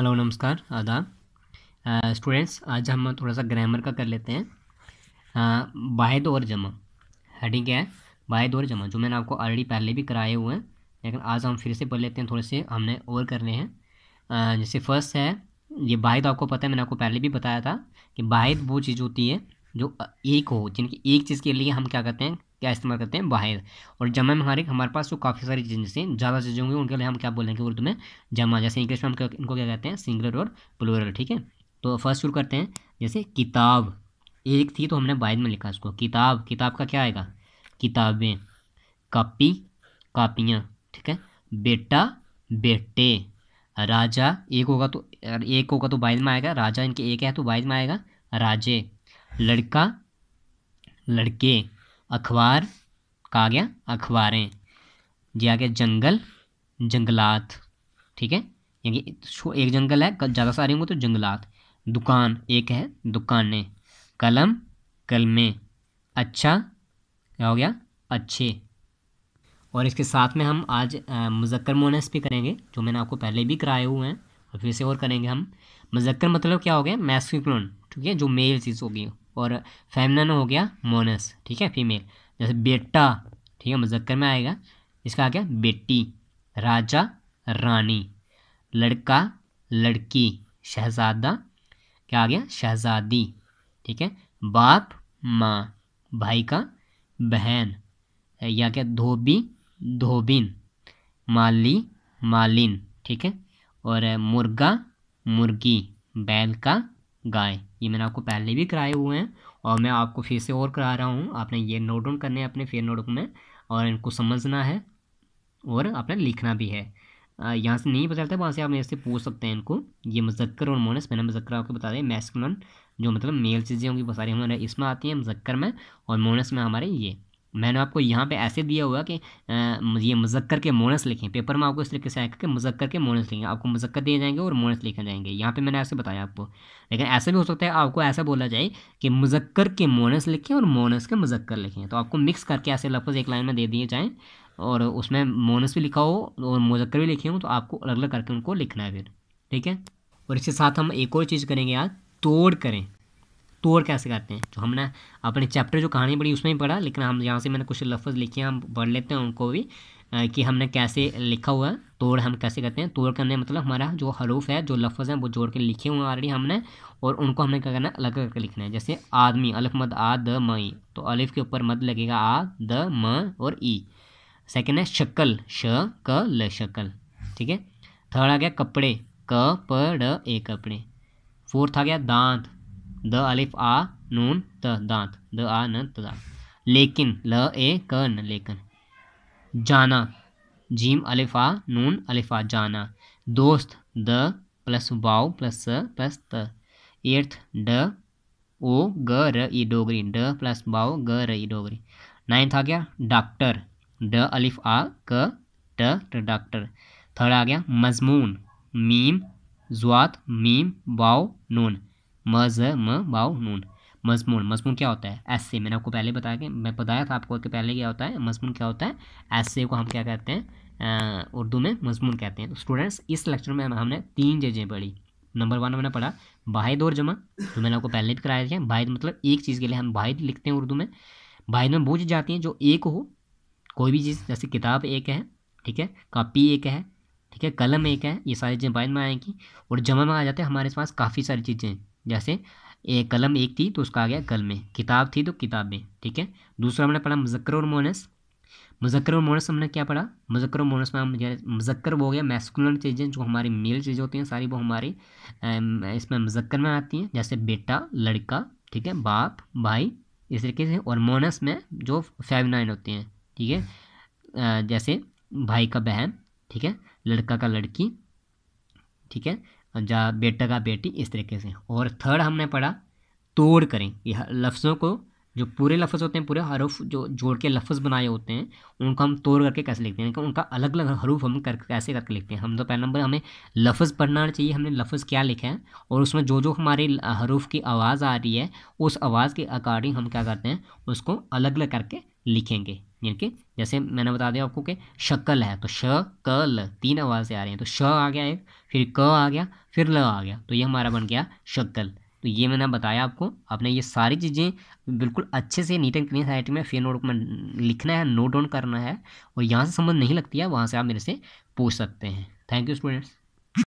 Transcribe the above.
hello नमस्कार आदाब students आज हम थोड़ा सा ग्रामर का कर लेते हैं वाहिद और जमा हेडिंग क्या है वाहिद और जमा जो मैंने आपको ऑलरेडी पहले भी कराए हुए हैं लेकिन आज हम फिर से पढ़ लेते हैं थोड़े से हमने और करने हैं जैसे फर्स्ट है ये वाहिद तो आपको पता है मैंने आपको पहले भी बताया था कि वाहिद वो चीज़ होती है जो एक हो जिनकी एक चीज़ के लिए हम क्या करते हैं क्या इस्तेमाल करते हैं बाहर और जमा में हमारे हमारे पास तो काफ़ी सारी चीज़ें जैसे ज़्यादा चीज़ें होंगी उनके लिए हम क्या बोलेंगे उर्दू में जमा जैसे इंग्लिश में हम इनको क्या कहते हैं सिंगलर और प्लोरल ठीक है तो फर्स्ट शुरू करते हैं जैसे किताब एक थी तो हमने बाद में लिखा उसको किताब किताब का क्या आएगा किताबें कापी कापियाँ ठीक है बेटा बेटे राजा एक होगा तो एक होगा तो बाइज में आएगा राजा इनके एक है तो बाइज में आएगा राजे लड़का लड़के अखबार कहा गया अखबारें जी आ गया जंगल जंगलात ठीक है यानी एक जंगल है ज़्यादा सारे होंगे तो जंगलात दुकान एक है दुकानें कलम कलमें अच्छा क्या हो गया अच्छे और इसके साथ में हम आज मुजक्कर मोनस भी करेंगे जो मैंने आपको पहले भी कराए हुए हैं और फिर से और करेंगे हम मुजक्कर मतलब क्या हो गया मैस्कुलन ठीक है जो मेल चीज़ होगी और फेमनन हो गया मोनस ठीक है फीमेल जैसे बेटा ठीक है मुजक्कर में आएगा इसका आ गया बेटी राजा रानी लड़का लड़की शहजादा क्या आ गया शहजादी ठीक है बाप माँ भाई का बहन या क्या धोबी धोबिन माली मालिन ठीक है और मुर्गा मुर्गी बैल का गाय ये मैंने आपको पहले भी कराए हुए हैं और मैं आपको फिर से और करा रहा हूँ आपने ये नोट डाउन करने हैं अपने फेयर नोट में और इनको समझना है और आपने लिखना भी है यहाँ से नहीं पता चलता वहाँ से आप मेरे से पूछ सकते हैं इनको ये मुजक्कर और मोनस मैंने मुज़क्कर आपको बता दें मैस्कुलन जो मतलब मेल चीज़ें होंगी वो सारी हमारे इसमें आती हैं मुजक्कर में और मोनस में हमारे ये मैंने आपको यहाँ पे ऐसे दिया हुआ कि ये मुजक्कर के मोनस लिखें पेपर में आपको इस तरीके से आएगा कि मुजक्कर के मोनस लिखें आपको मुजक्कर दिए जाएंगे और मोनस लिखे जाएंगे यहाँ पे मैंने ऐसे बताया आपको लेकिन ऐसे भी हो सकता है आपको ऐसा बोला जाए कि मुजक्कर के मोनस लिखें और मोनस के मुजक्कर लिखें तो आपको मिक्स करके ऐसे लफ्ज़ एक लाइन में दे दिए जाएँ और उसमें मोनस भी लिखा हो और मुजक्कर भी लिखे हों तो आपको अलग अलग करके उनको लिखना है फिर ठीक है और इसके साथ हम एक और चीज़ करेंगे यार तोड़ करें तोड़ कैसे करते हैं जो तो हमने अपने चैप्टर जो कहानी पढ़ी उसमें भी पढ़ा लेकिन हम यहाँ से मैंने कुछ लफ्ज़ लिखे हैं हम पढ़ लेते हैं उनको भी कि हमने कैसे लिखा हुआ है तोड़ हम कैसे करते हैं तोड़ करने मतलब हमारा जो हरूफ है जो लफ्ज़ हैं वो जोड़ के लिखे हुए हैं ऑलरेडी हमने और उनको हमने क्या करना है अलग करके लिखना है जैसे आदमी अलफ मद आ द मई तो अलिफ के ऊपर मद लगेगा आ द म और ई सेकेंड है शक्ल श क ल शक्ल ठीक है थर्ड आ गया कपड़े क प ड ए कपड़े फोर्थ आ गया दांत द अलिफ आ नून त दांत द आ न त दांत लेकिन ल ए क न लेकिन जाना जीम आ नून अलिफ आ जाना दोस्त द प्लस वाव प्लस स प्लस त एर्थ ड ओ ग र ई डोगरी ड प्लस वाव ग र ई डोगरी नाइन्थ आ गया डॉक्टर ड अलिफ आ क ट ट डॉक्टर थर्ड आ गया मजमून मीम जुआत मीम वाव नून मज म बाव नून मजमून मजमून क्या होता है ऐसे मैंने आपको पहले बताया कि मैं बताया था आपको कि पहले क्या होता है मजमून क्या होता है ऐसे को हम क्या कहते हैं उर्दू में मजमून कहते हैं तो स्टूडेंट्स इस लेक्चर में हमने तीन चीज़ें पढ़ी नंबर वन हमने पढ़ा वाहिद और जमा जो तो मैंने आपको पहले भी कराया था बाहिद मतलब एक चीज़ के लिए हम बाहिद लिखते हैं उर्दू में बाहिद में वो चीज़ जाती हैं जो एक हो कोई भी चीज़ जैसे किताब एक है ठीक है कापी एक है ठीक है कलम एक है ये सारी चीज़ें बाहिद में आएंगी और जमा में आ जाते हैं हमारे पास काफ़ी सारी चीज़ें जैसे ए कलम एक थी तो उसका आ गया कल में किताब थी तो किताब में ठीक है दूसरा हमने पढ़ा मुजक्र और मोनस मुजक्र और मोनस हमने क्या पढ़ा मुजक्र और मोनस में हम मुजक्र वो हो गया मैस्कुलर चीज़ें जो हमारी मेल चीज़ें होती हैं सारी वो हमारी इसमें मुजक्र में आती हैं जैसे बेटा लड़का ठीक है बाप भाई इस तरीके से और मोनस में जो फेमिनाइन होती हैं ठीक है जैसे भाई का बहन ठीक है लड़का का लड़की ठीक है जा बेटा का बेटी इस तरीके से और थर्ड हमने पढ़ा तोड़ करें यह लफ्ज़ों को जो पूरे लफ्ज़ होते हैं पूरे हरूफ जो जोड़ के लफ्ज़ बनाए होते हैं उनको हम तोड़ करके कैसे लिखते हैं उनका अलग अलग हरूफ हम कर कैसे करके लिखते हैं हम तो पहला नंबर हमें लफ्ज़ पढ़ना चाहिए हमने लफ्ज़ क्या लिखा है और उसमें जो जो हमारे हरूफ की आवाज़ आ रही है उस आवाज़ के अकॉर्डिंग हम क्या करते हैं उसको अलग अलग करके लिखेंगे जिनके जैसे मैंने बता दिया आपको कि शक्ल है तो श ल तीन आवाज़ें आ रही हैं तो श आ गया एक फिर क आ गया फिर ल आ गया तो ये हमारा बन गया शक्ल तो ये मैंने बताया आपको आपने ये सारी चीज़ें बिल्कुल अच्छे से नीट एंड क्लीन साइट में फिर नोट में लिखना है नोट डाउन करना है और यहाँ से समझ नहीं लगती है वहाँ से आप मेरे से पूछ सकते हैं थैंक यू स्टूडेंट्स